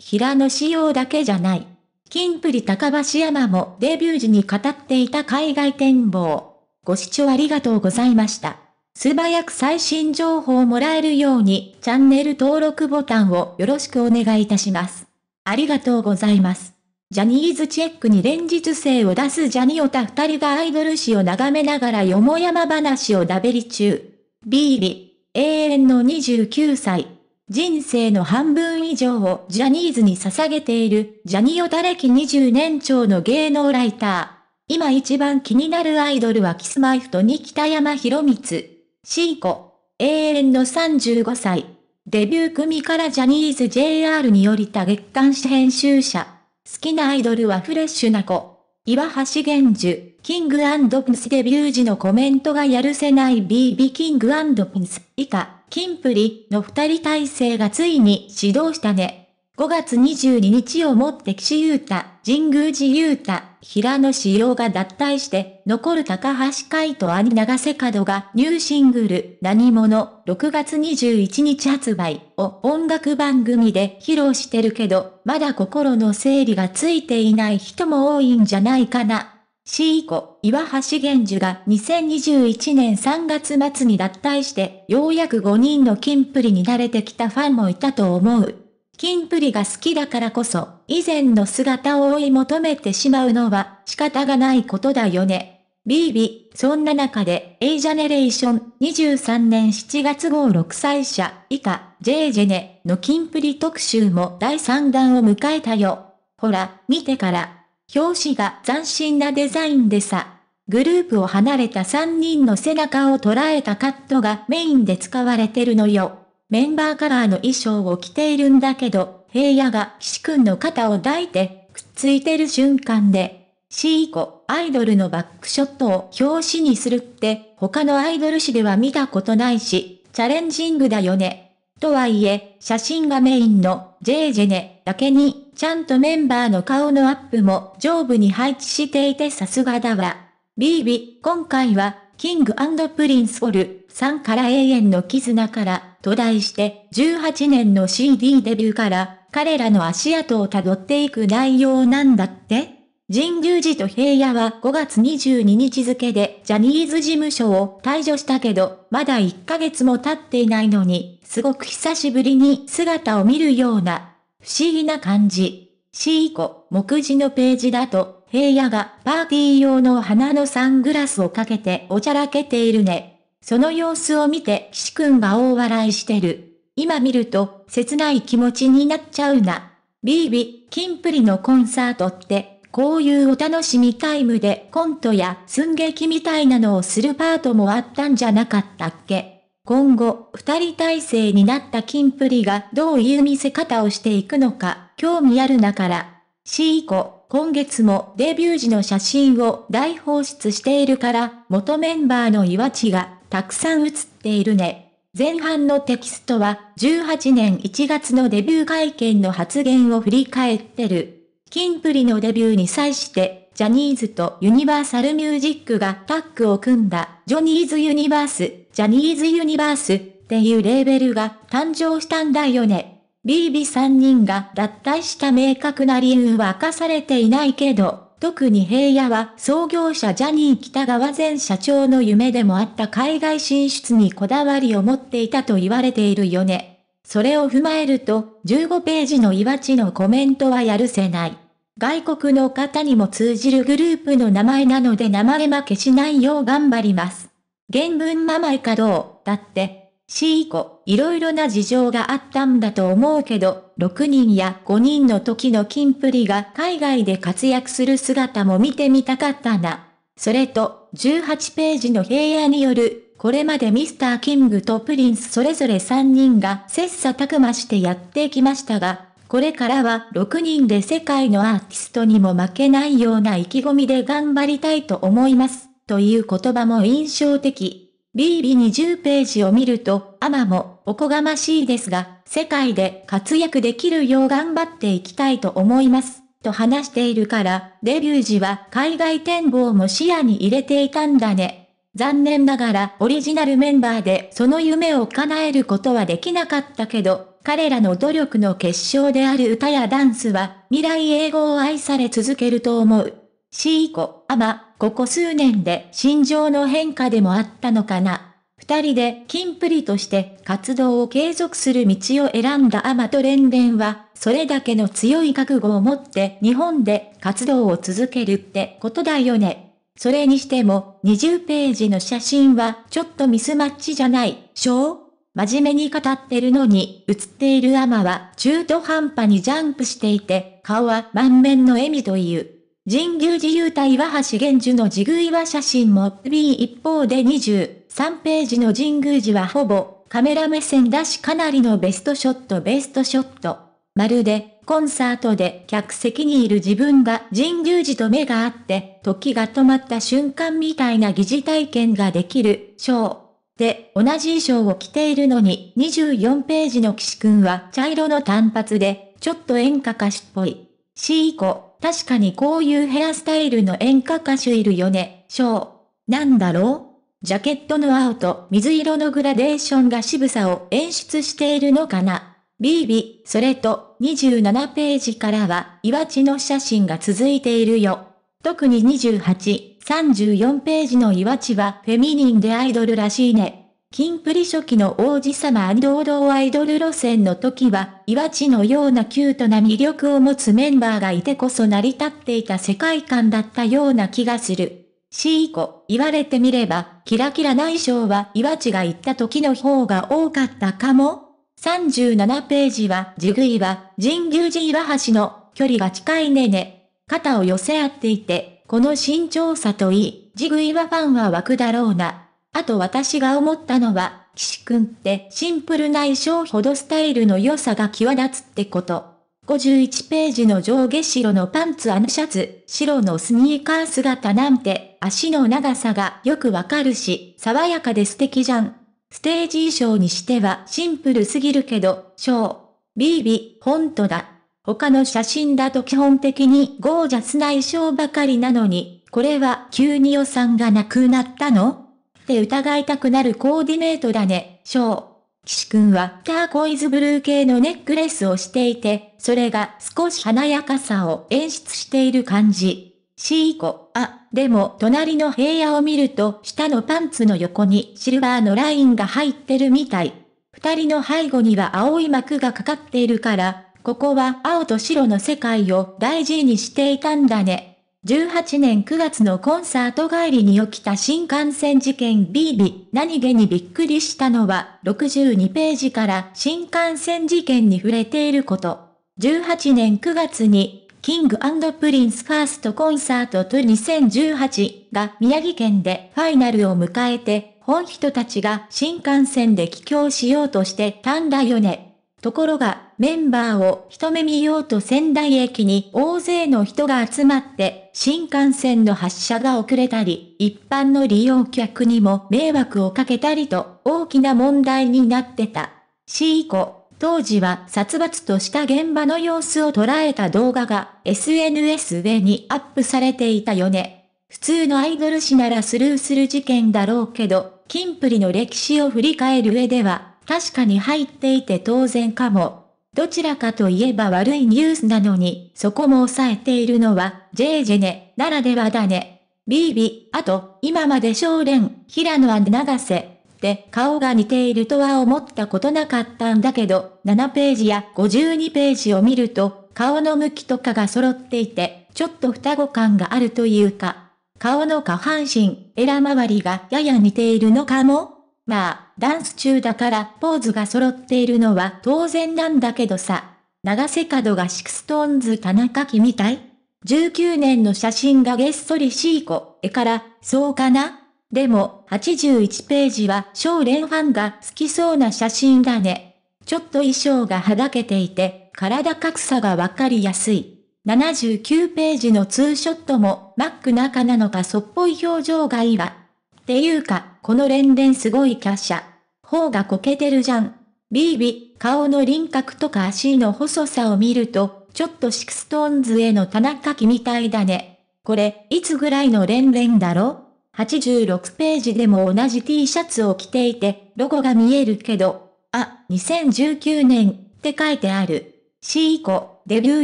平野仕様だけじゃない。金プリ高橋山もデビュー時に語っていた海外展望。ご視聴ありがとうございました。素早く最新情報をもらえるようにチャンネル登録ボタンをよろしくお願いいたします。ありがとうございます。ジャニーズチェックに連日性を出すジャニオタ二人がアイドル史を眺めながらよもやま話をだべり中。ビーリ、永遠の29歳。人生の半分以上をジャニーズに捧げている、ジャニオタ歴20年超の芸能ライター。今一番気になるアイドルはキスマイフとに北山博光。シーコ。永遠の35歳。デビュー組からジャニーズ JR に降りた月刊誌編集者。好きなアイドルはフレッシュな子。岩橋玄樹、キングプンスデビュー時のコメントがやるせない BB キングプンス以下。キンプリの二人体制がついに始動したね。5月22日をもって岸優太、神宮寺優太、平野志陽が脱退して、残る高橋海と兄長瀬角がニューシングル、何者、6月21日発売を音楽番組で披露してるけど、まだ心の整理がついていない人も多いんじゃないかな。C 以コ、岩橋玄樹が2021年3月末に脱退して、ようやく5人のキンプリに慣れてきたファンもいたと思う。キンプリが好きだからこそ、以前の姿を追い求めてしまうのは仕方がないことだよね。BB、そんな中で A ジャネレーション23年7月号6歳者以下 J ジェネのキンプリ特集も第3弾を迎えたよ。ほら、見てから。表紙が斬新なデザインでさ。グループを離れた3人の背中を捉えたカットがメインで使われてるのよ。メンバーカラーの衣装を着ているんだけど、平野が岸くんの肩を抱いて、くっついてる瞬間で、シーコ、アイドルのバックショットを表紙にするって、他のアイドル誌では見たことないし、チャレンジングだよね。とはいえ、写真がメインの J ジェネだけにちゃんとメンバーの顔のアップも上部に配置していてさすがだわ。ビービ、今回は、キングプリンスオルさんから永遠の絆からと題して18年の CD デビューから彼らの足跡を辿っていく内容なんだって神宮寺と平野は5月22日付でジャニーズ事務所を退場したけど、まだ1ヶ月も経っていないのに、すごく久しぶりに姿を見るような不思議な感じ。C 以降、目次のページだと、平野がパーティー用の花のサングラスをかけておちゃらけているね。その様子を見て岸くんが大笑いしてる。今見ると、切ない気持ちになっちゃうな。ビービ、キンプリのコンサートって、こういうお楽しみタイムでコントや寸劇みたいなのをするパートもあったんじゃなかったっけ今後、二人体制になったキンプリがどういう見せ方をしていくのか、興味あるなから。C 以今月もデビュー時の写真を大放出しているから、元メンバーの岩地がたくさん写っているね。前半のテキストは、18年1月のデビュー会見の発言を振り返ってる。キンプリのデビューに際して、ジャニーズとユニバーサルミュージックがタッグを組んだ、ジョニーズユニバース、ジャニーズユニバースっていうレーベルが誕生したんだよね。BB3 人が脱退した明確な理由は明かされていないけど、特に平野は創業者ジャニー北川前社長の夢でもあった海外進出にこだわりを持っていたと言われているよね。それを踏まえると、15ページの岩地のコメントはやるせない。外国の方にも通じるグループの名前なので名前負けしないよう頑張ります。原文名前かどう、だって、シーコ、いろいろな事情があったんだと思うけど、6人や5人の時のキンプリが海外で活躍する姿も見てみたかったな。それと、18ページの平野による、これまでミスターキングとプリンスそれぞれ3人が切磋琢磨してやってきましたが、これからは6人で世界のアーティストにも負けないような意気込みで頑張りたいと思います。という言葉も印象的。BB20 ページを見ると、アマもおこがましいですが、世界で活躍できるよう頑張っていきたいと思います。と話しているから、デビュー時は海外展望も視野に入れていたんだね。残念ながらオリジナルメンバーでその夢を叶えることはできなかったけど、彼らの努力の結晶である歌やダンスは未来英語を愛され続けると思う。シーコ、アマ、ここ数年で心情の変化でもあったのかな。二人で金プリとして活動を継続する道を選んだアマと連電は、それだけの強い覚悟を持って日本で活動を続けるってことだよね。それにしても、20ページの写真はちょっとミスマッチじゃない、しょう真面目に語ってるのに、写っているアマは中途半端にジャンプしていて、顔は満面の笑みという。神宮寺雄太岩橋玄樹のジ食岩写真も B 一方で23ページの神宮寺はほぼカメラ目線だしかなりのベストショットベストショット。まるでコンサートで客席にいる自分が神宮寺と目が合って、時が止まった瞬間みたいな疑似体験ができる、ショー。で、同じ衣装を着ているのに、24ページの岸くんは茶色の短髪で、ちょっと演歌歌手っぽい。C 子、確かにこういうヘアスタイルの演歌歌手いるよね、ショー。なんだろうジャケットの青と水色のグラデーションが渋さを演出しているのかな BB、それと27ページからは、岩地の写真が続いているよ。特に28、34ページの岩地はフェミニンでアイドルらしいね。金プリ初期の王子様堂々アイドル路線の時は、岩地のようなキュートな魅力を持つメンバーがいてこそ成り立っていた世界観だったような気がする。シーコ、言われてみれば、キラキラ内装は岩地が行った時の方が多かったかも37ページは、ジグイは、神宮寺岩橋の、距離が近いねね。肩を寄せ合っていて、この身長差といい、ジグイはファンは湧くだろうな。あと私が思ったのは、岸くんってシンプルな衣装ほどスタイルの良さが際立つってこと。51ページの上下白のパンツアンシャツ、白のスニーカー姿なんて、足の長さがよくわかるし、爽やかで素敵じゃん。ステージ衣装にしてはシンプルすぎるけど、ショー。ビービー、ほんとだ。他の写真だと基本的にゴージャスな衣装ばかりなのに、これは急に予算がなくなったのって疑いたくなるコーディネートだね、ショー。岸くんはターコイズブルー系のネックレスをしていて、それが少し華やかさを演出している感じ。シーコ、あ、でも隣の部屋を見ると下のパンツの横にシルバーのラインが入ってるみたい。二人の背後には青い幕がかかっているから、ここは青と白の世界を大事にしていたんだね。18年9月のコンサート帰りに起きた新幹線事件 BB 何気にびっくりしたのは62ページから新幹線事件に触れていること。18年9月にキングプリンスファーストコンサートと2018が宮城県でファイナルを迎えて、本人たちが新幹線で帰郷しようとしてたんだよね。ところが、メンバーを一目見ようと仙台駅に大勢の人が集まって、新幹線の発車が遅れたり、一般の利用客にも迷惑をかけたりと、大きな問題になってた。シーコ。当時は殺伐とした現場の様子を捉えた動画が SNS 上にアップされていたよね。普通のアイドル誌ならスルーする事件だろうけど、キンプリの歴史を振り返る上では、確かに入っていて当然かも。どちらかといえば悪いニュースなのに、そこも抑えているのは、ジェイジェネ、ならではだね。ビービ、あと、今まで少年、平野永瀬、って顔が似ているとは思ったことなかったんだけど、7ページや52ページを見ると、顔の向きとかが揃っていて、ちょっと双子感があるというか、顔の下半身、エラ周りがやや似ているのかもまあ、ダンス中だからポーズが揃っているのは当然なんだけどさ。長瀬角がシクストーンズ田中木みたい ?19 年の写真がげっそりシーコ、絵から、そうかなでも、81ページは少年ファンが好きそうな写真だね。ちょっと衣装がはだけていて、体格差がわかりやすい。79ページのツーショットも、マック中なのかそっぽい表情がいいわ。っていうか、この連連すごい華奢。頬がこけてるじゃん。ビービ、顔の輪郭とか足の細さを見ると、ちょっとシクストーンズへの田中木みたいだね。これ、いつぐらいの連連だろ86ページでも同じ T シャツを着ていて、ロゴが見えるけど、あ、2019年って書いてある。C 以降、デビュー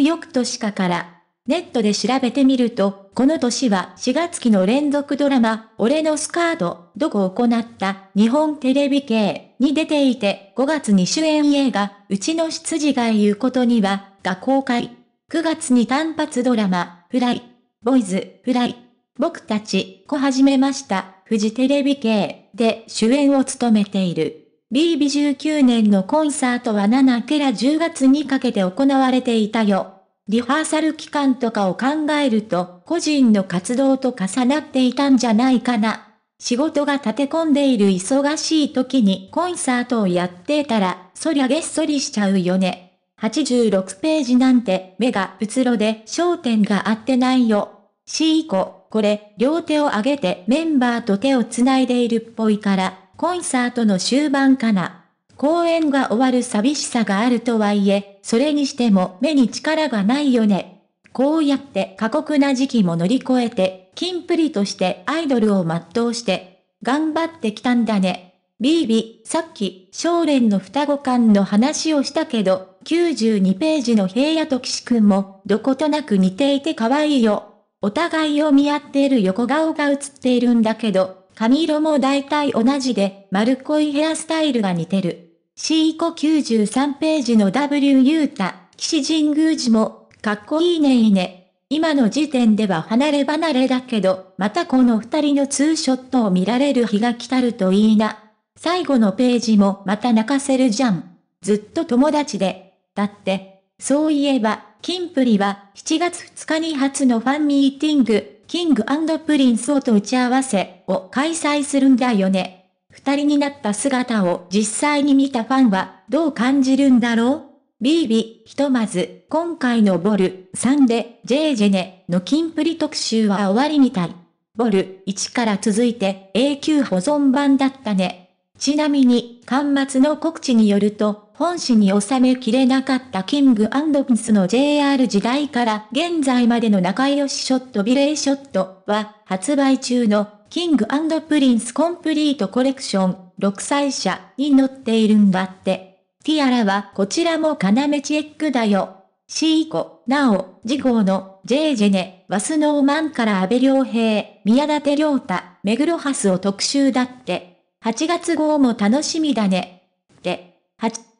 翌年かから。ネットで調べてみると、この年は4月期の連続ドラマ、俺のスカート、どこを行った日本テレビ系に出ていて、5月に主演映画、うちの執事が言うことには、が公開。9月に単発ドラマ、フライ、ボイズ、フライ、僕たち、こ始めました、フジテレビ系で主演を務めている。BB19 年のコンサートは7ケラ10月にかけて行われていたよ。リハーサル期間とかを考えると、個人の活動と重なっていたんじゃないかな。仕事が立て込んでいる忙しい時にコンサートをやってたら、そりゃげっそりしちゃうよね。86ページなんて目がうつろで焦点が合ってないよ。C コ。これ、両手を上げてメンバーと手を繋いでいるっぽいから、コンサートの終盤かな。公演が終わる寂しさがあるとはいえ、それにしても目に力がないよね。こうやって過酷な時期も乗り越えて、金プリとしてアイドルを全うして、頑張ってきたんだね。ビービー、さっき、少年の双子間の話をしたけど、92ページの平野と岸くんも、どことなく似ていて可愛いよ。お互いを見合っている横顔が映っているんだけど、髪色も大体同じで、丸っこいヘアスタイルが似てる。C ーコ93ページの W ユータ、岸神宮寺も、かっこいいねいいね。今の時点では離れ離れだけど、またこの二人のツーショットを見られる日が来たるといいな。最後のページもまた泣かせるじゃん。ずっと友達で。だって、そういえば、キンプリは7月2日に初のファンミーティング、キングプリンスをと打ち合わせを開催するんだよね。二人になった姿を実際に見たファンはどう感じるんだろうビービー、ひとまず、今回のボル3で、ジェイジェネのキンプリ特集は終わりみたい。ボル1から続いて永久保存版だったね。ちなみに、端末の告知によると、本誌に収めきれなかったキングピスの JR 時代から現在までの仲良しショットビレーショットは発売中のキングプリンスコンプリートコレクション6歳者に載っているんだって。ティアラはこちらも要チェックだよ。シーコ、ナオ、ゴーの J ジェネはスノーマンから安倍良平、宮舘良太、目黒ハスを特集だって。8月号も楽しみだね。で、8